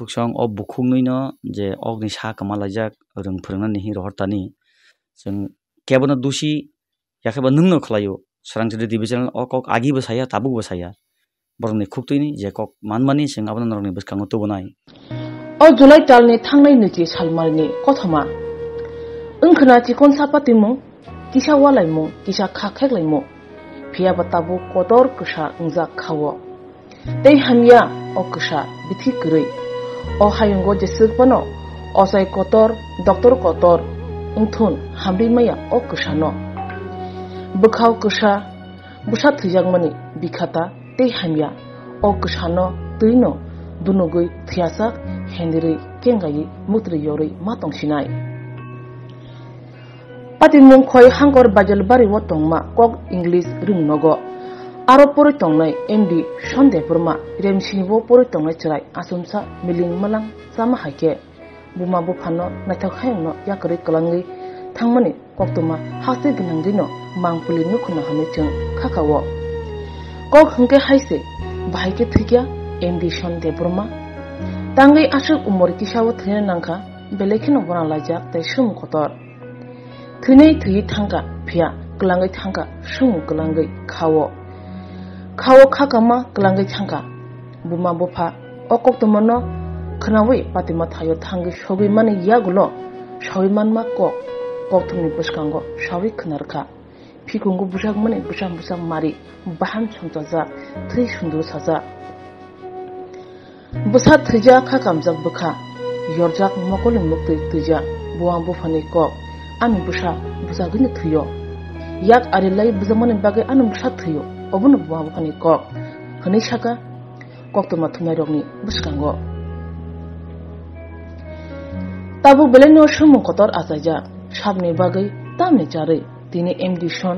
kuksong o bukhungui no je ogni sa kama laijak rung phwrungnani hi rohortani chung kebono dusi yakheba nungno khwlaio sarangchudi division o kok agi bo saya tabuk bo saya borongni khuktuini je kok manmani chung abono norongni bwskango tubonai ও জুলাই টালনি থাংনাই নুচি সালমারনি কথমা ওংখনা চিকন সাপাতিমু কিসা ওয়ালাইমু কিসা খাখেকলাইমু ফিয়া বাতাবু কদর কষা ওংজা খাও তাই হামিয়া ও কষা বিথি গরৈ o hayunggo jisuk bono osai kotor doktor kotor ungthun hamri maya o kusha no bukhao kusha busha thuyangmani bikhata tei hamya o kusha no tui no dunugui thuyasa hendiri kengai mutri yori matong sinai patin mung khoi hangkor bajal bari wa tongma kok english ring nogo aro pore tonglai MD Shande Burma remsinibo pore tonglai churai asumsa miling malang sama haike buma bu phano nathak haimno yakari kalangi thangmani koktuma hase gnangdino mangpuli nukhna hame chung khakawo kok hngke haise bhaike thikya MD Shande Burma tangai asuk umor kisawo thine nangkha belekino bona lajak tai sum kotor thine thi thangka phia klangai thangka sum klangai khawo khawo khakama klangi changa buma bofa okok tomono khnawi patima thayo thangi shogi mane yagulo shogi manma kok kok thumni buskango shogi khnarkha 피공고 부작 문에 부장 부장 말이 바함 총자자 트리 순도 사자 부사 트자 카 감작 부카 여작 먹을 먹도 트자 부왕 부파니 거 아니 부사 부작은 트요 약 아릴라이 부자만에 바게 아니 부사 트요 obunu buwa কক kok সাকা shaka kok to mathunai rokni buskango তাবু বেলেন সমকতর আচাইজা সামনের বাগৈ তামনে চারৈ তিনি এমডি সন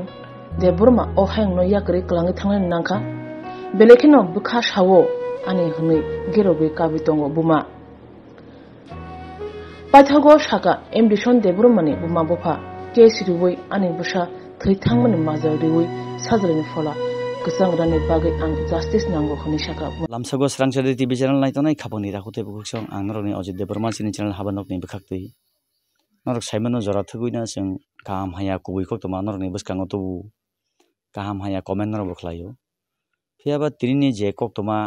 দেববর্মা ও হ্যাং নইয়া করে ক্লাঙ্গি থাংলেন নাঙ্কা বেলেখেন বুখা সাও আনি হनै গেরবে কাবি তঙ্গ বুমা পাইথাগ সাকা এমডি সন দেববর্মানি বুমা বফা কে সিরুবই আনি বুসা মাজা মাজারিউই সাজলেনি ফলা kusang rani bagay ang justice nango khoni shaka lamsago srangchadi tv channel nai tonai khapani rakhute bukhsong ang noroni ajit de burman sini channel habanok ni bkhaktui norok saimano jora thuguina sing kaham haya kubui khok toma noroni buskango tu kaham haya comment nor bukhlayo phiaba tirini je kok toma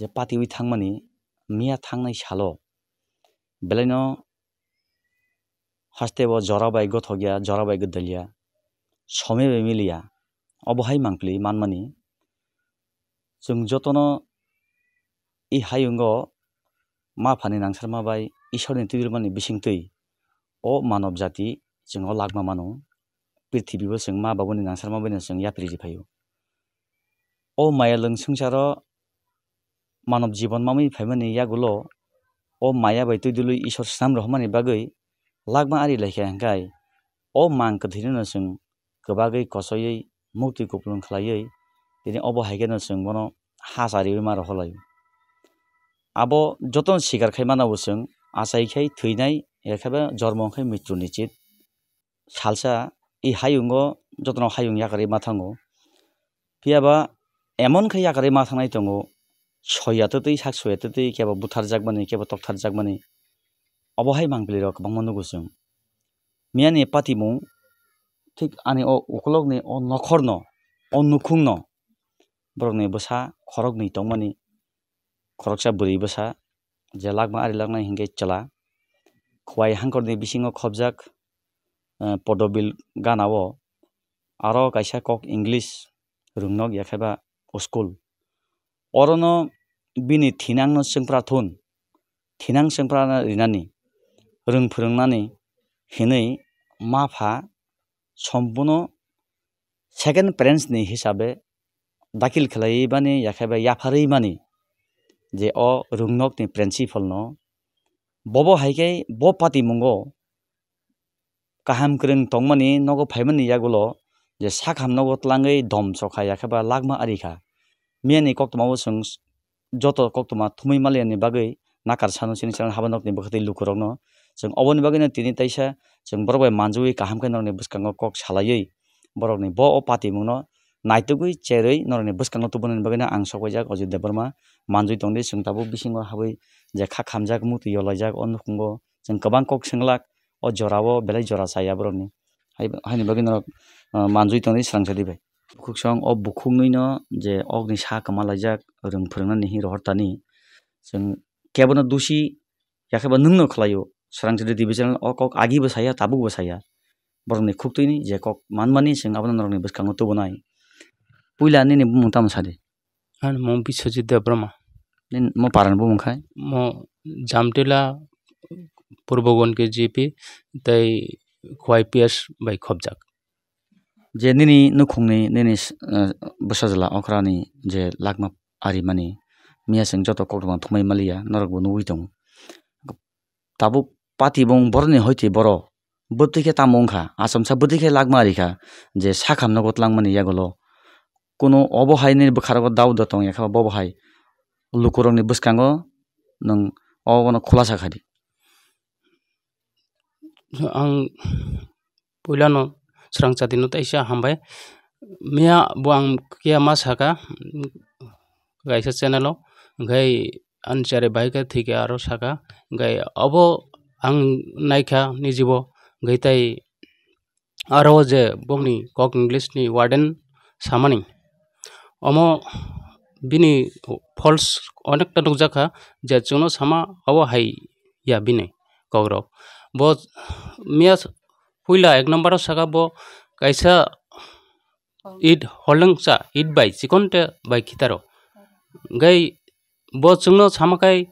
je pati ui thangmani মিয়া থাংনাই সালো বেলাইন হাসতে ব জরা বাইগ থগিয়া জরা বাইগ দলিয়া সমে মিলিয়া अब है मफ्ले मि जुन जो इ हग मे नसारम इश्वर तुइदु मि विथै अ मव जाति जुन लागगमान पृथ्वी नाङ्म पृथी फु अ मसङ मनव जीवन मिफ या गुल अ मै तुलु ईश्वर मि बगै लागमा आइ ल्याङ्क अ मैले सिङ गभग कसै मुक्ति कुप्लुं খাই তিনি অবহাইকেন जों हाजारि मार হলাই আবো যতন শিকার খাই মানাবো जों আসাইখাই থৈনাই এখাবে খাই মৃত্যু নিশ্চিত সালসা এই হায়ুঙ্গ যত্ন হায়ুং আকারে মাথাঙ্গ পিয়াবা এমন এমনখাই ইয়াকারে মাথানাই দङ সয়াততেই শাক সয়াততেই কেবা বুথার জাগ মানে কেবা তক্তার মানে অবহাই মাংপিলির বাংমানু গুসুং মিয়ানি পাতিমু थिक आनि ओ उखलगनि ओ नखरन अनुखुंन ब्रगनि बसा खरगनि तमानि खरगसा बुरि बसा जेलागमा आरि लागनाय हिंगे चला खवाय हांगरनि बिसिङ खबजाक पदबिल गानाव आरो गाइसा कक इंलिस रुंनग याखेबा स्कुल अरन बिनि थिनांन सोंफ्रा थुन थिनां सोंफ्रा रिनानि रोंफोरोंनानै हेनै माफा সম্পূর্ণ সেকেন্ড প্রেন্স নি হিসাবে দাখিল খেলাই মানে একেবারে ইয়াফারেই মানে যে অ রুংনক নি প্রিন্সিপাল ন বব হাইকাই ব পাতি মঙ্গ কাহাম করেন তংমানি নগ ফাইমানি ইয়াগুল যে সাকাম নগ তলাঙ্গে দম সখা একেবারে লাগমা আরিখা মেয়ানি কক্তমাও সং যত কক্টমা থুমৈ মালিয়ানি বাকে নাকার সানো সিনি সান হাবানকনি বখতে লুকুরক ন जों अबनि बागैनो दिनै दैसा जों बर' बाय मानजुयै गाहाम खे नरनि बोसखाङाव कक सालायै बर'नि ब अ पार्टि मुंनो नायटुगुइ चेरै नरनि बोसखाङाव तुबनि बागैनो आं सगैजाक अजित देबरमा मानजुय दंदि सोंथाबो बिसिङाव हाबै जे खा खामजाक मुथै यलायजाक अन खुंगो जों गोबां कक सोंलाक अ जराबो बेलाय जरा साया बर'नि हायनि बागैनो मानजुय दंदि सोरांसालि बाय बुखुसं अ बुखुङैनो जे अग्नि सा कमालायजाक रों फोरोंनानै हि रहरतानि जों केबोनो दुसि याखेबा नोंनो खालायो sarang jadi di bisan o kok agi besaya tabuk besaya borong ni kuk tu ini je kok man mani sing abang norong ni bes kangu tu bonai puila ni ni bu mungtam sade han mo bi soji de brahma ni mo paran bu mungkai mo jamtela পূর্বগণ কে GP তাই খোয়াই পিয়াস by খবজাক যে নিনি নুখুংনি নিনি বসাজলা অখরানি যে লাগমা আরি মানি মিয়াসিং যত কক্রবাং থমাই মালিয়া নরকবো নুই দং তাবুক পাতি বং বরনি হইতে বড় বুদ্ধিকে তামংখা আসমসা বুদ্ধিকে লাগমারিখা যে সাখাম নগদ লাংমানি ইয়াগুলো কোনো অবহায়নির বোখারগ দাও দতং এখা ববহাই লুকুরংনি বুসকাঙ্গ নং অবন খোলাসা খারি আং পইলানো স্রাংচা দিন তাইসা হামবাই মেয়া বো আং কিয়া মা সাকা গাইসা চ্যানেল গাই আনচারে বাইকা থেকে আরো সাকা গাই অব आं नायखा निजिब गैताय आरो जे बंनि कक इंलिसनि वार्डेन सामानि अमो बिनि फल्स अनेकटा नुजाखा जे जोंनो सामा अबो हाय या बिनि कग्रक ब मिया फुइला एक नम्बराव सागा ब कायसा इट हलंसा इट बाय चिकनटे बाय खितारो गै ब जोंनो सामाखाय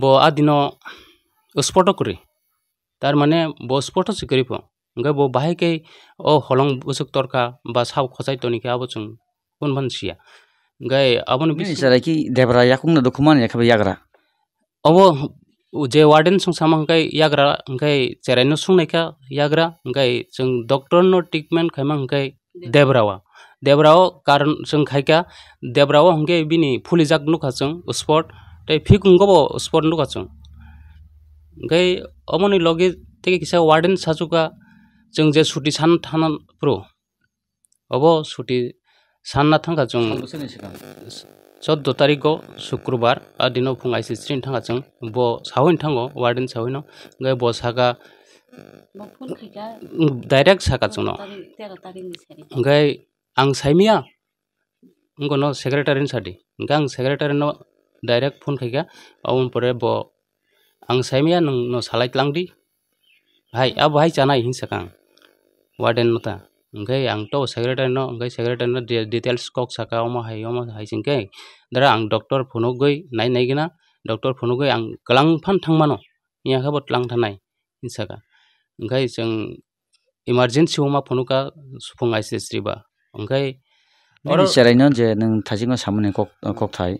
ब आदिनो स्पटकरे तार बो स्पट सिकरिपो ओमफ्राय बो बाहायके अ हलं बुसुक तरखा बा साव खसायतनिखै अब चुन गुन मानसिया ओमफ्राय आबोनो बिसाराखि देब्रा याखुंनो दखुमान याखाबा याग्रा जे वार्डेन संसामा ओमफ्राय याग्रा ओमफ्राय जेरायनो सुंनायखा याग्रा ओमफ्राय जों डक्टरनो ट्रिटमेन्ट खायमा ओमफ्राय देब्रावा देब्राव कारण जों खायखा देब्राव ओमफ्राय बिनि फुलिजाक नुखा स्पट फिक गबो स्पट नुखा ओमफ्राय अमनि लगे थेके खिसा वार्डेन साजुका जों जे सुटि सान थान प्रो अब सुटि सानना थांगा जों चौद तारीख शुक्रबार दिन फुंगाइसे स्त्री थांगा जों ब सावन थांगो वार्डेन सावन गय ब सागा डायरेक्ट सागा जों गय आं साइमिया गनो सेक्रेटारी सादि गं सेक्रेटारी नो डायरेक्ट फोन खैगा अमन परे ब ang saimia nang no salai klang di hai ab hai chana hin sakang warden no ta ngai ang to secretary no ngai secretary no details kok saka o ma hai o ma hai sing ke a dara ang doctor phono goi nai nai gina doctor phono goi ang klang phan thang mano ya khabot l a n g thanai hin saka ngai c h e n g emergency homa phono ka suphung aise sriba ngai ᱚᱨ ᱥᱮᱨᱮᱧᱚ ᱡᱮ ᱱᱟᱝ ᱛᱟᱡᱤᱝᱚ ᱥᱟᱢᱱᱮ ᱠᱚᱠ ᱠᱚᱠ ᱛᱷᱟᱭ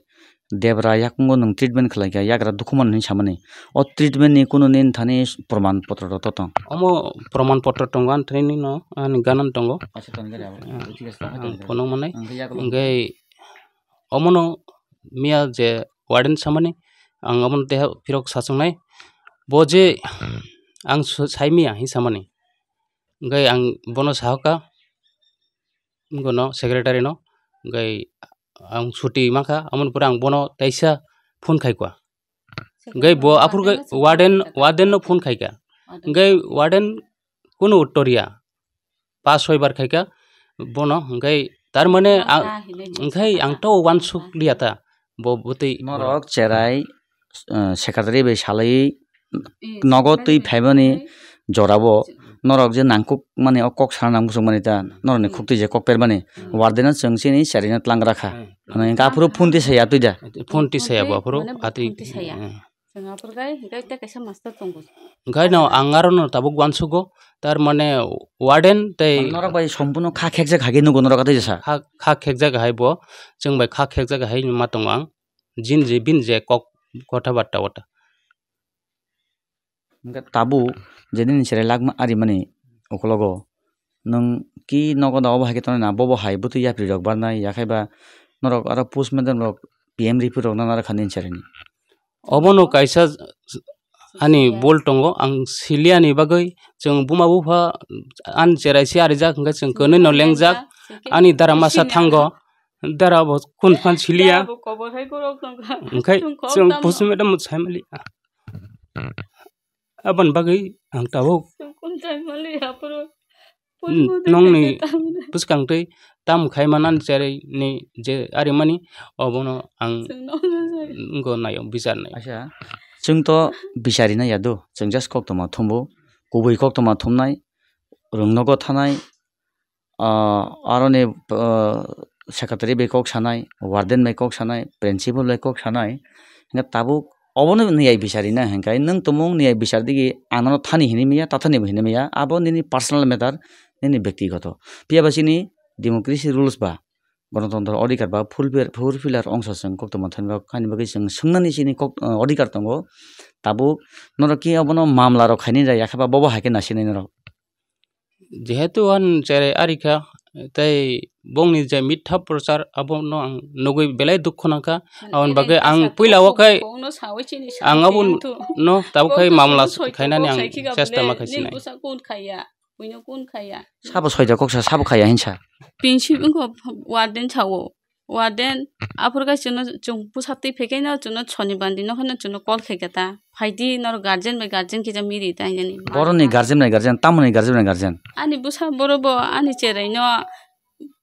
देब्रा याकंगो नों treatment खलाइया याग्रा दुखुमान हिन सामने अ treatment नि कुनु नेन थाने प्रमाण पत्र त त अमो प्रमाण पत्र टंगो आन थ्रेनि न आन गानन टंगो अच्छा तन गरे ठीक আছে फोन माने इंगे अमनो मिया जे वार्डन सामने आं अमन देह फिरक सासंनाय बजे आं साइमिया हि सामने इंगे आं बनो साहका गनो सेक्रेटारि न इंगे ang suti maka amun pura ang bono taisa phone khai kwa gai bo apur gai warden warden no phone khai ka gai warden kono uttoria পাঁচ ছয়বার খাইকা বন ওই তারমানে ওই আংটা ওয়ান সুক লিয়াতা ববতই নরক চেরাই সেক্রেটারি বে সালাই নগদ তুই ফাইবানি জড়াবো norok je nangkuk mani o kok sana nangkusung mani ta norok ni khukti je kok per mani wardena chungsi ni sari na tlang rakha ane ka puru phun ti saya tu ja phun ti saya ba puru ati গাই না আঙ্গার তাবো গানসুগো তার মানে warden তাই নরক by সম্পূর্ণ খা খেকজা খাগে নুগো নরক আতে জাসা খা খেকজা গাইব জং বাই খা খেকজা গাই মাতং আং জিন জে বিন জে কক কথাবার্তা ওটা তাবু যেদিন সেরে লাগমা আরি মানে অকলগ নং কি নগদ অবহাকে তনে না বব হাই বুতু ইয়াপ্রি রক বার নাই ইয়াখাইবা নরক আর পুষ মেদন রক পিএম রিপু রক নানারা খান দিন সেরেনি অবনো কাইসা আনি বল টঙ্গ আং সিলিয়ানি বাগৈ जों बुमा बुफा आन जेरायसि आरो जाखांगा जों गोनो न लेंजाक आनि दारा मासा थांग दारा खुन फान सिलिया ओंखाय जों पुसमेदा मुसाइमलि aban bagay ang tabok nong ni puskang tei tam khai manan chare ni je ari mani obono ang go nayo bichar nai acha chung to bichari na yado chung jas kok toma thombo kubui kok toma thomnai rungno go thanai aro ne secretary be kok sanai warden be kok sanai principal be kok sanai nga tabuk अबनो नियाय बिसारि ना हेंकाय नों तुमुं नियाय बिसारदिगि आनन थानी हिनि मिया ताथानि हिनि मिया आबो नि पर्सनल मेटर निनि व्यक्तिगत पियाबासिनि डेमोक्रेसी रुल्स बा गणतन्त्र अधिकार बा फुल फुल फिलार अंश जों कक्त मथन बा खानि बगै जों सोंनानि सिनि कक अधिकार दङ ताबु नर कि अबनो मामला र खानि जाय याखा बा बबो हाके नासिनै नर जेहेतु अन चेरे आरिखा तै bongni jai mitha prachar abo no ang nogoi belai dukkho nangkha awan bagai ang puila wakai ang abun no tabukai mamla khainani ang chesta ma khaisinai সাবো ছয়টা কক্সা সাবো খাইয়া হিংসা প্রিন্সিপাল ওয়ার্ডেন ছাও ওয়ার্ডেন আপুর কাছে চুন পুসাতে ফেকে না চুন ছনি বান্দি নখানে চুন কল খেকে তা ফাইদি নর গার্জেন মে গার্জেন কি যা মিরি তাই জানি বড় নি গার্জেন নাই গার্জেন তামনি গার্জেন নাই গার্জেন আনি বুসা বড় বড় আনি চেরাই ন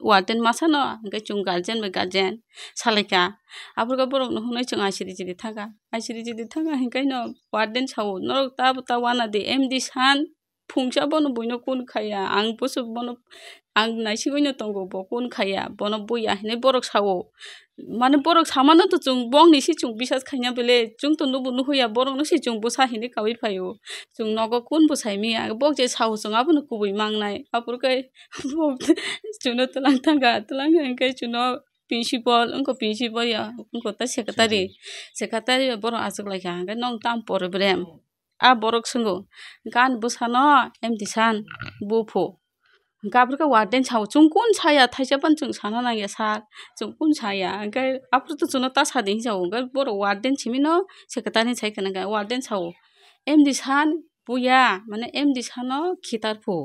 warden masa no angka chung guardian be guardian salika apurka borok no hunai chung asiri jidi thaka asiri jidi thaka hinkai no warden chawo norok ta ta wana de md san phungsa bono boino kun khaya ang posu bono ang naisi wenyo tonggo bo kun kaya bono bo ya hene borok sawo mane borok sama nato chung bong nisi chung bisa kanya bele chung to bu nuhu ya borok nusi chung bo sa hene kawi payo chung nogo kun bo sai miya bo je sawo chung abu nuku bo imang nai apur kai bo chung no tulang tangga tulang ngang kai chung no principal engko principal ya engko ta sekretari sekretari ya borok asuk lagi angka nong tang por brem a borok sungo kan bo sano em disan bo po गाब्रका warden छाव जों कोन छाया थाइजाबान जों साना नांगे सार जों कोन छाया ओमफ्राय आफोर तो जोंना ता सादे हिजाव ओमफ्राय बर' वार्डेन छिमिनो सेक्रेटारि छायखानांगा वार्डेन छाव एमडि सान बुया माने एमडि सानो खितारफु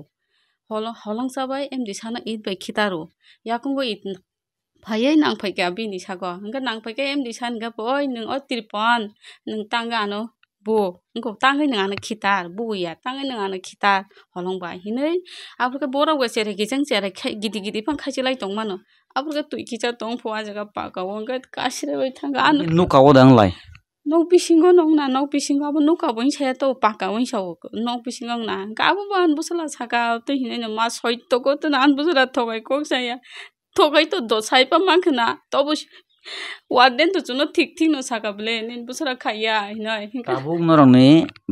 हलं हलं जाबाय एमडि सानो इद बाय खितारु याखंबो इद भायै नांफायगा बिनि सागो ओमफ्राय नांफायगा एमडि सानगा बय नों अ त्रिपन नों तांगानो bo ngko tangai nangana khitar buya tangai nangana khitar holong ba hinai abuka borau ga sere gijang sere gidi gidi phang khaji lai tong mano abuka tui kicha tong pho ajaga pa ka wonga kasire bai thanga anu nuka odang lai nok bisingo nong na nok bisingo abo nuka boin che to pa ka won shaw nok bisingo na ga abo ban busala saka to hinai na ma soitto ko to nan busala thogai kok saya thogai to dosai pa mang na to bus वादेन त चुनो ठीक ठीक no साका बले निन बुसरा खाया हिन काबुक नरंग ने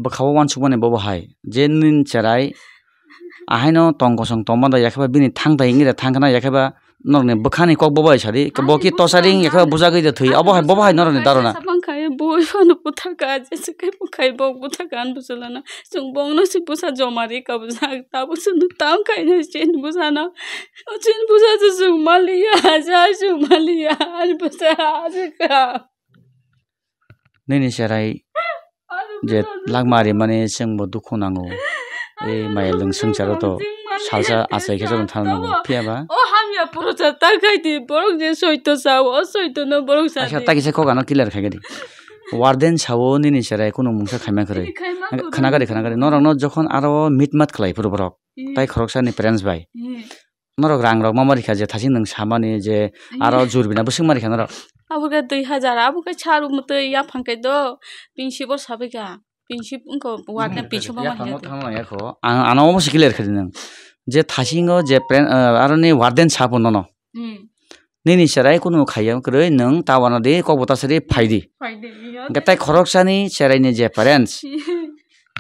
बखाव वान सुबने बब हाय जे निन चराई आहाइन तंग संग तम याखबा बिनि थांग दा इंगिरा थांग ना याखबा नरंग ने बखाने कक बब हाय छादि बकि याखबा बुजा गइ दा थई अब हाय बब हाय नरंग ने दारना boyfanu putaka je sukai pukai bog putaka an busulana sung bong no si pusa jomari kabza tabu sun tam kai na chen busa na chen busa je sung maliya ja sung maliya an busa ajka nini sharai je lagmari mane sung bo dukho nango ए माया लङ संसार त 살살 아세 계속 타는 피해봐. 어 하미야 부르자 딱하이디 버럭 제 소이토 사우 어 소이토는 버럭 사. 아샤 딱이 세코 가노 길러 가게디. Warden সাবনি নিসারে কোনো মুংসা Khaimah করে মানে খানাগারি খানাগারি নরক ন যখন আরো মিটমাত খালাইফোর বরক তাই খরকসানি প্যারেন্টস বাই নরক রাং রক মামারিখা যে থাসি নং সামানি যে আরো জুরবি না বসিং মারিখা নরক আবুকে দুই হাজার আবুকে ছাড়ু মতো ইয়া ফাঙ্কাই দো পিংসি বর সাবেকা পিংসি ওয়ার্ডেন পিছু মামা আনাও বসে কিলে রেখে দিন 제 타싱어 제 프렌 아르니 와덴 차분노노 নিনি সেরাই কোনো খাইয়াম করে নং তাওয়ানো দে কবতা সেরে ফাইদি গেতাই খরকসানি সেরাইনি যে প্যারেন্টস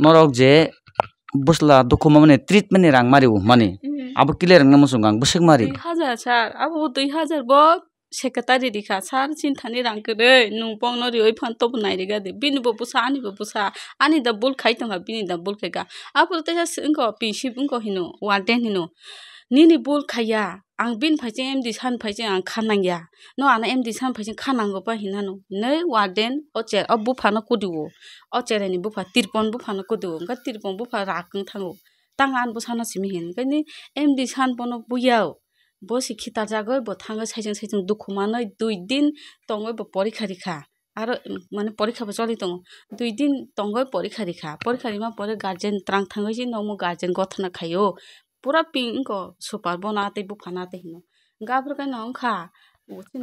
নরক যে বুসলা দুঃখ মানে ট্রিটমেন্টে রাং মারিব মানে আবু কিলে রাং মুসুং গাং বুসেক মারি দুই হাজার স্যার আবু দুই হাজার বক sekretari rika san sin thani rangkere nungpong nori oi phan top nai riga de bini bo pusa ani bo pusa ani da bul khai tanga bini da bul khega apur te sa singo pi ship ngo hino warden hino nini bul khaya ang bin phaje em di san phaje ang khanang ya no ana em di san phaje khanang go pa hinano ne warden o che abu phana kudiwo o che ni bu pha tirpon bu phana kudiwo ga tirpon bu pha rakang thango tangan bu sana simi hin kani em di san bono buyao বসে খিতা জাগৈ বথাঙ্গৈ সাইজেন সাইজেন দুঃখ মানৈ দুই দিন তঙ্গই পরীক্ষা রিখা আর মানে পরীক্ষা চলি তঙ্গ দুই দিন তঙ্গই পরীক্ষা রিখা পরীক্ষা রিমা পরে গার্জেন ত্রাং থাঙ্গৈ যে নমো গার্জেন গথনা খাইও পুরা পিঙ্ক সুপার বনাতে বুফানাতে হিনো গাবর গাই নংখা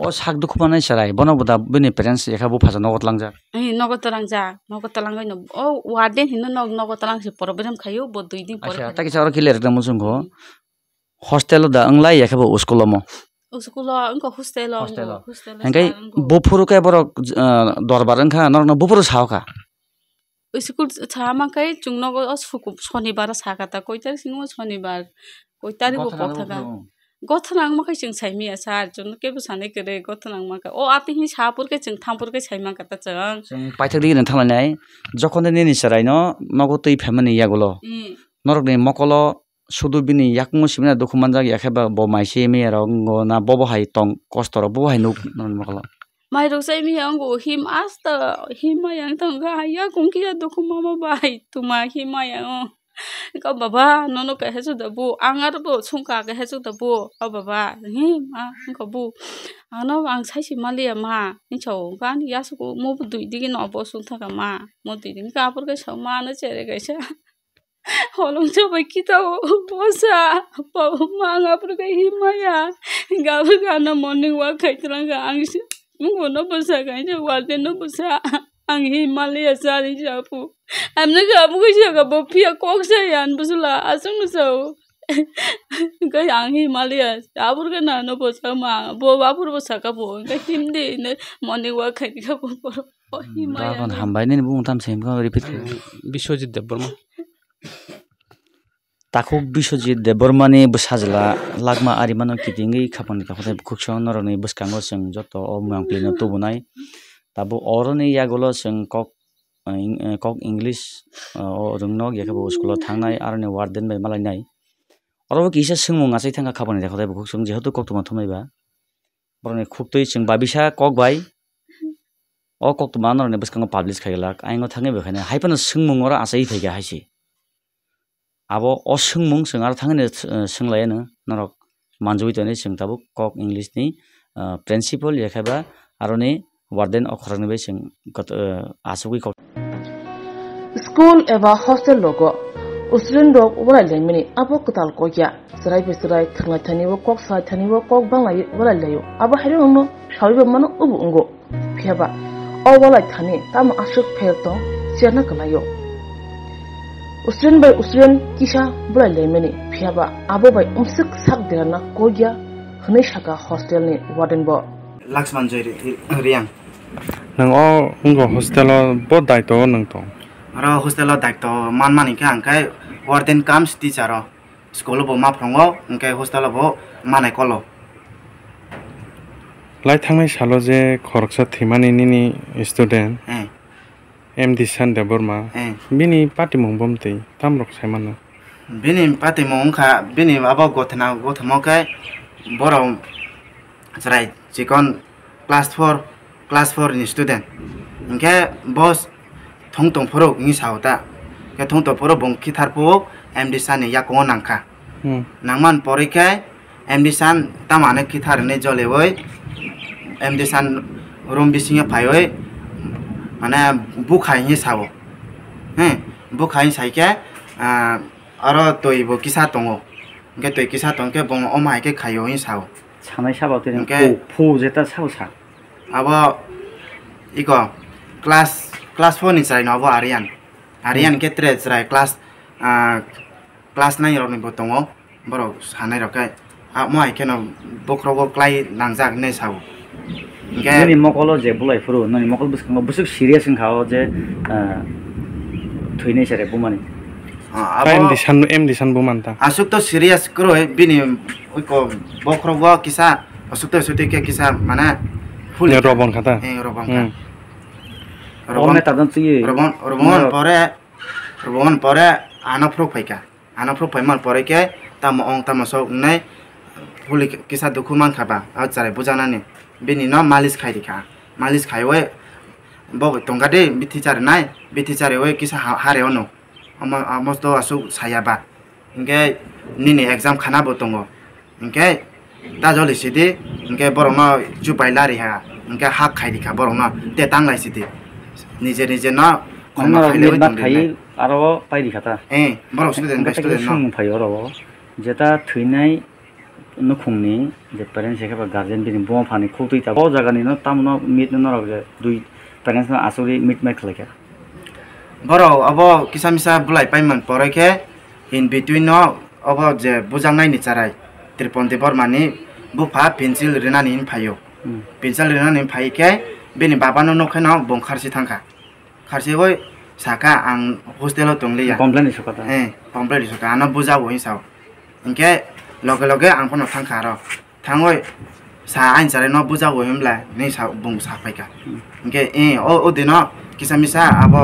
ও শাক দুঃখ মানাই সারাই বনবদা বিনি প্যারেন্টস এখাবো ফাজা নগদ লাংজা এই নগদ লাংজা নগদ লাংগাই ন ও ওয়ার্ডেন হিনো নগদ লাংসে পরবরেম খাইও ব দুই দিন পরে আচ্ছা তাকে সারা ক্লিয়ার দাম সুঙ্গ hostel da anglai ya eh, khabo school mo school angko hostel hostel hengkai bopuru ka borok dorbar angkha norno bopuru sao ka school ছামাকাই চুংনগ শনিবার সাকাতা কইতার সিং শনিবার কইতারি বপক থাকা গথনাংমাকাই চিং সাইমিয়া সার জন্য কেবো সানে করে গথনাংমাকা ও আতে হি সাপুরকে চিং থামপুরকে সাইমাকা তা চং পাইথাক দিন থালাই নাই যখন নে নিসারাই ন নগতই ফ্যামিলি ইয়াগুলো নরক নে মকল sudu bini yakmu simina dokumanjak yakheba bo maisi emi rongo na bobo hai tong kostoro bobo hai nuk nonmokalo mai roksai mi yango him asta hima yang tangga ya kungki ya dokumama bai tuma hima yang ka baba nono ka hesu dabu angar bo chungka ka hesu dabu ka baba ni ma ka bu ano ang sai si mali ma ni chau ka ni yasu ko mo bu dui digi no bo sun tha ka ma mo dui digi ka por ka chau ma na chere ka sha হলুছো বাকি তো বোসা বাবা মা আগরহি মাইয়া গাও গানা morning walk খইত লাগা আংসু মুগো ন বোসা গাই না ওয়াদেন ন বোসা আং হিমালয় সারি যাবো আমনে গাম কইসা গাবো ফিয়া কক যায় আন বোসলা আসংছো গাই আং হিমালয় তাবুর গনা ন বোসা মা বাবা পূর্বসাকা বো কেমদে মর্নিং ওয়াক খই গব ও হিমায়া হামবাই নেবতাম চেম গরি ফিত বিশ্বজিৎ দেব বর্মা তাকুক বিশ্বজিৎ দেৱৰমানী বসাজলা লাগমা আৰিমান কিডিঙী খাপনি কাষতে খুকচনৰণী বস্কাঙ চং যত অংপিনো টুবনাই তাবো অৰণী ইয়াগল চং কক কক ইংলিছ অৰুণ ইয়াকে স্কুলত থাকাই আৰু নে ৱাৰ্ডেন বাই মালাই নাই অলপ কিছু চোং আছে থাকা খাপনি দেখা খুক চং যিহেতু কক্তমা থমাইবা বৰণি খুবটোই চং বাবিছা কক বাই অ কক্তমা নৰণী বস্কাঙ পাব্লিছ খাই গেলাক আইঙ থাকে বেখাইনে হাইপানো চোং মঙৰ আছেই থাকে হাইছে abo osungmung sung ar t a n g n e sunglai na norok manjui t o n i sungtabu kok english ni p r i n c i p l y e k h b a arone warden o k r a n g be sung got a s u g i kok school eba hostel logo usrin rok wala lemini abo k t a l ko ya sarai be sarai t a n g a t a n i wo kok sa thani wo kok b a n g a wala leyo abo haru no shawbe mano ubu ngo pheba o wala thani tam asuk pher to serna kalayo उसरन बाय उसरन किशा बुलाय लेमे ने फियाबा आबो bye उमसुक साख देरना कोगिया हने शाका हॉस्टल ने वार्डन ब लक्ष्मण जय रियांग नंग ओ उंगो हॉस्टल ब दायतो नंग तो र हॉस्टल दायतो मान मानि के आंखाय वार्डन काम टीचर स्कूल ब मा फ्रोंगो उंगे हॉस्टल ब मानाय कलो लाय थांनाय सालो जे खरक्सा थिमानिनि student Em đi sang MD Sanda Burma ừ. bini party mong bơm thì tam bom tei tamrok saimana bini party mong kha bini abo gót gót na gothna bơm kai boro chỉ chikon class 4 class 4 ni student ngke boss thong tong như ngi sauta Cái thong to phoro bông ki thar pu MD San ya ko nang hmm. pori nangman em đi sang tam anh ki thar ne jole em đi sang room sinh bisinga phai oi মানে বুক হাঁহি চাব হা বুক হাঁহি চাইকে আৰু তৈ বকিচা টঙো এনেকে তৈ কিচা টংকে বং অমাইকে খাই হি চাও চানাই চাব তেনেকে ফু যেটা চাও চা আব ই ক ক্লাছ ক্লাছ ফোৰ নিচাই নহ'ব আৰিয়ান আৰিয়ান কেতিয়া ইচৰাই ক্লাছ ক্লাছ নাই ৰ নিব দঙ বৰ চানাই ৰকাই মই আইকেন বক্ৰব ক্লাই নাংজাক নে চাওঁ Nani mokolo je bulai furu, nani mokol bus kanga busuk serius kanga o je thui nei sere bumani. Em di san em di san buman ta. Asuk to serius kro he bini uiko bokro gua kisa, asuk to sute kia kisa mana. Full robon kata. Eh robon kata. Robon tadan tuye. Robon robon pore robon pore anafrok paika. Anafrok paimal pore kia tamu ong tamu sok nai. Full kisa dukuman kaba, out sare bujana nih. बेनि न मालिस खायरिखा मालिश खायवे bug दे बिथि चारे नाय बिथि चारे वे किसा हारे अनु दो आसु सायाबा इनके निने एग्जाम खाना बतंगो इनके जले सिदि इनके बरन चुपाइ लारि हा इनके हाक खायरिखा बरन ते तांगलाय सिदि निजे निजे न खमा खायले आरो पाइरिखा ता ए बर सुदेन न फायो र जेता थुइनाय नुखुंनि जे पेरेन्ट्स एकाबा गार्जेन दिनि बोम फानि खौथै ताव जागानि न ताम न मिट न न रबे दुइ पेरेन्ट्स आसुरि मिट मेक लगे बरो अब किसा मिसा बुलाय पाइ मान इन बिटुइन न अब जे बुजांग नायनि चराय त्रिपोन माने बुफा पेन्सिल रेनानि इन फायो पेन्सिल रेनानि फायके बेनि बाबा न नखै न बोंखारसि थांखा खारसे बय साका आं होस्टेलाव दंलेया कम्प्लेन्ट सुखाता ए कम्प्लेन्ट सुखाता न बुजाव होइसाव इनके লগে লগে আংফোন থাকার থাঙ্গই সা আইন সারে ন বুঝাবো হিমলা নেই সা বং সা পাইকা ইনকে এ ও ও দিন কিসা মিসা আব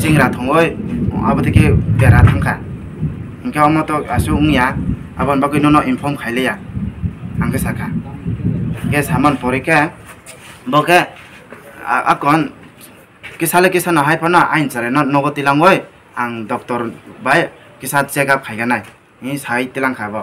চিংরা থঙ্গই আব থেকে বেড়া থাকা ইনকে অমত আসু উংয়া আবার বাকি ন ইনফর্ম খাইলিয়া আঙ্কে সাকা ইনকে সামান পরীক্ষা বকে আকন কিসালে কিসা না হাই পানা আইন সারে ন নগতিলাঙ্গই আং ডক্টর বাই কিসা চেক আপ খাইগা নাই ই সাই তিলাং খাবো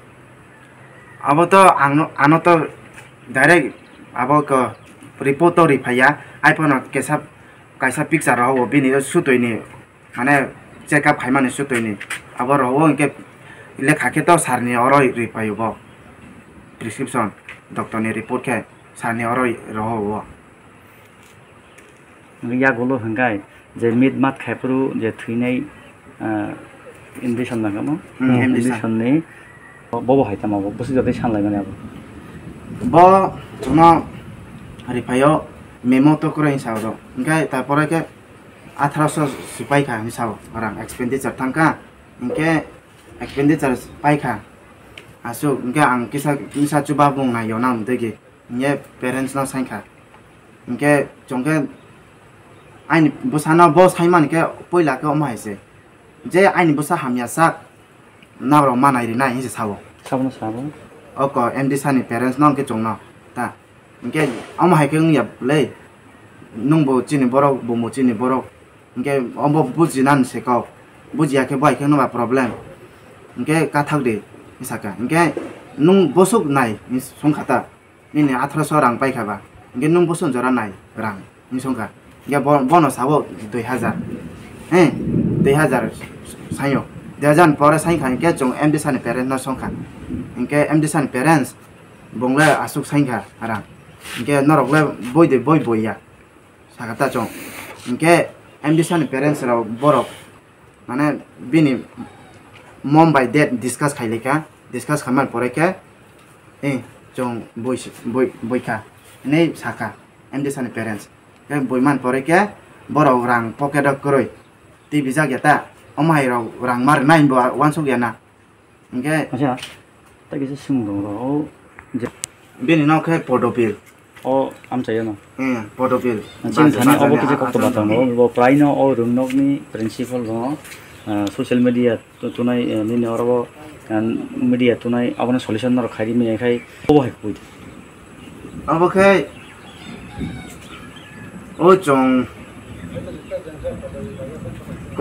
अब त आन त धेरै अब रिपोर्टरी फैया आइपन केसा कैसा पिक्चर रह हो बिनी सुतोइने माने चेकअप खाइ माने सुतोइने अब रह के लेखाके त सार्ने अर रिपायो भ प्रिस्क्रिप्सन डक्टरने रिपोर्ट के सार्ने अर रह हो या गोलो हंगाय जे मिद मात खाइपुरु जे थुइनै इन्डिसन नगम इन्डिसन ने bobo hai tama bobo si jodi chan lagane abo bo tono hari payo memo to kore insao do inka ta pore ke atharaso sipai kha insao orang expenditure tangka inke expenditure pai kha asu inka ang kisa kisa chuba bung na yona mdegi inge parents na sain kha inke jongke 아니 부산어 보 사이만 이렇게 보일라고 엄마 했어요. 이제 아니 부산 하면 싹 nào đi như nabrok manai ri nai hisi sabo Ok, em đi sang sani parents non ke nó, ta cái, ông amo hai keng yap le nung bo chini borok bo mo cái, ông inke ombo gì nan sẽ có, buji ya cái bai cái nó là problem cái, inke ka thak de isaka cái, nung bố này, như ni songkha ta ni ni 1800 rang pai khaba cái nung bố bosun jora nai rang ni songkha inke bono sabo 2000 eh 2000 sanyo dejan pore sain khan ke chung md san parents no song khan inke md san parents bongle asuk sain kha ara inke norok le boi de boi boi ya sakata chung inke md san parents ra borok mane bini mom by dad discuss khai leka discuss khamal pore ke ए जों बय बय बयखा नै साखा M डिसानि parents बयमान परेके बर' रां pocket करै TV जागेता omai ro rang mar nain bo wan suk yana ngge kasi a ta gi sing dong ro o je bi ni nok he podo bil o am sa yana ngge podo bil sing tan ni obo ki je kokto batang ro bo praino o rung nok ni principal ro social media to tunai ni ni oro kan media tunai abona solution ro khairi mi khai o bo he kuit abo khai o chong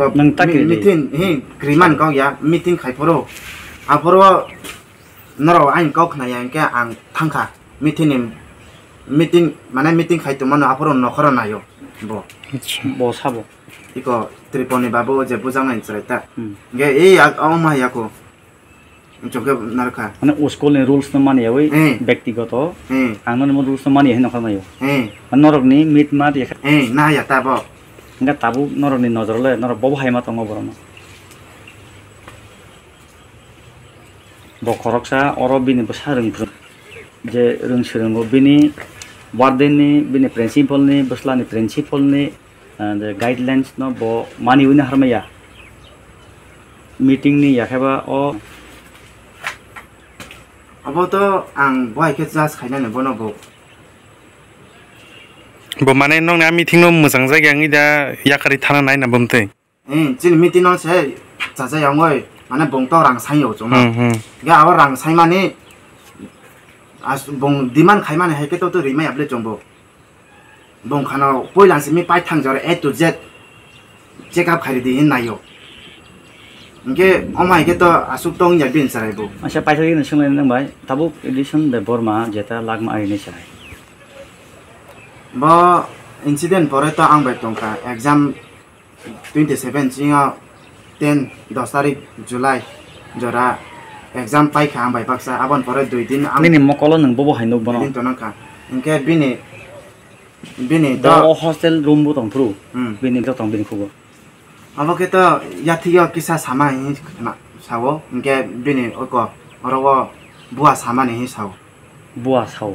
kap mitin hi kriman kau ya mitin poro a poro ain kau ke ang mitin mitin mane a poro na yo bo bo sabo iko babo je bujang ge e माने ने व्यक्तिगत नि ए Tabo nga tabu noroni nojorle nor bobo haima tongo borono bokoroksa oro bini bosa rungpru je rung sirungo bini wardeni bini principal ni boslani principal ni the guidelines no bo mani wini harmaya meeting ni yakheba o अब त आं बहायखौ जाज खायनानै बनाबो बमाने नों ना meeting नों मोजां जायगा आंनि दा याखारि थाना नाय ना बमते ओम जिन मिटिंग नों से जाजा यांग ओय माने बोंतो रां साइ यो जों ओम गा आवर रां साइ माने आस बों दिमान खाइ माने हेके तो तो रिमाय आपले जोंबो बों खाना पोइलां से मि पाइ थांग जरे ए टु जेड चेकअप खारि दिन नायो ᱜᱮ ᱚᱢᱟᱭ ᱜᱮᱛᱚ ᱟᱥᱩᱛᱚᱝ ᱧᱮᱞ ᱵᱤᱱ ᱥᱟᱨᱟᱭᱵᱚ ᱟᱪᱪᱷᱟ ᱯᱟᱭᱥᱟ ᱜᱮ ᱱᱩᱥᱩᱢ ᱞᱮᱱᱟ ᱵᱟᱭ ᱛᱟᱵᱩ ᱮᱰᱤᱥᱚᱱ ᱫᱮ ᱵᱚᱨᱢᱟ ᱡᱮᱛᱟ ᱞᱟᱜᱢᱟ ᱟᱭᱱᱮ ᱥᱟᱨᱟᱭ bo incident pore to ang bai tongka exam 27 jing 10 10 tarik july jora exam pai kha ang bai baksa abon pore dui din ang ni mo kolon nang bobo hainok bono din tonaka inke bini bini da o hostel room bu tong thru bini da tong bini khu abo ke to yathi yo kisa sama hi khna sawo inke bini o ko ro wo bua sama ni hi sawo bua sawo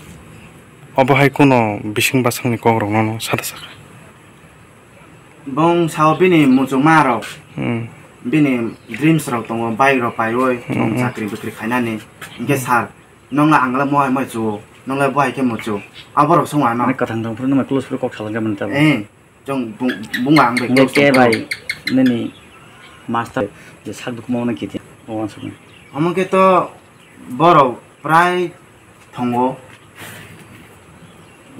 abo hai kuno bising basang ni k o n g rong no n sada saka bong sao bini mujung ma ro bini dreams ro tongo b a i ro pai oi tong chakri bikri k a i n a ni inge sar nongla angla moi a moi chu nongla bo hai ke mo j h u abo ro s u n g ano i ma. ka k t a n g thang phur no u l o s phur kok thalang ga man ta eh jong bung bung ang be ke bai nani master g e sak bu kumo na g ki ti owan g song আমাকে তো বড় প্রায় থঙ্গ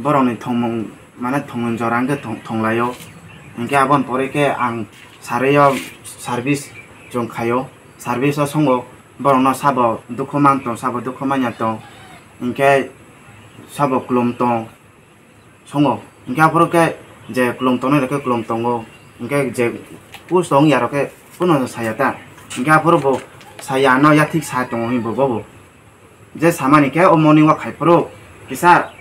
boroni t o n g m o n g mana t o n g m o n g jorang ke t o n g t o n g l a y o h n g k e abon pore ke ang sareyo service jong k a y o service o songo b o r o n o sabo d u k o mang tong sabo d u k o manya tong h n g k e sabo kulom tong songo h n g k e aboro ke je kulom tong ne ke kulom tongo h n g k e je pu song yaro ke puno no sayata hingke aboro bo sayano ya t i k sa tong o hi bo bo je samani ke o m o n i n g wa khai pro kisa r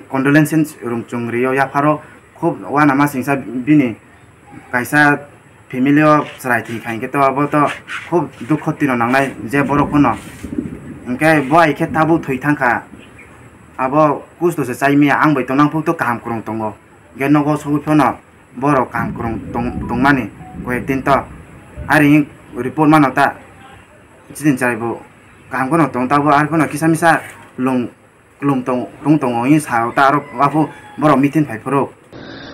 condolence rung chung riyo ya p a r o khub wa nama singsa bini kaisa family o s h r a i thi khain ke to abo to khub dukho tino n a n g a i je boro kuno n g k e bo ai k e tabu thoi t h a n k a abo kus to se s a i m i ang bai to nang phuk to kam kurung tongo ge no go sogu phono boro kam kurung tong tongmani koyek i n to ari report mano ta j i d i n j h a i b o kam kono tong tabo ar kono kisa misa long klum tong tong tong yin sao ta ro wa fo boro mitin phai phoro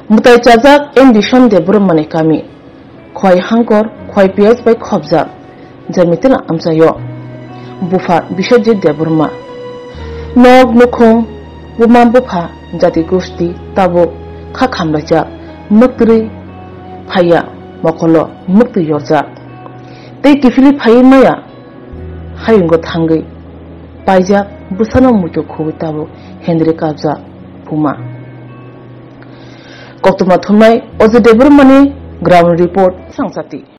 mutai chazak en dishon de bur mane kami khoi hangkor khoi pias bai khobza jamitin amsa yo বুফা Biswajit Debbarma নগ নুখুং বুমাম বুফা জাতি গোষ্ঠী তাবক খা খামলাজা মুক্তি ফাইয়া মকল মুক্তি ইয়রজা তে কিফিলি ফাই মায়া হাইঙ্গ থাঙ্গৈ পাইজাক busa no mu cyo kubitabo Henry Kaza Puma Kotuma thumai oze debur ground report sangsati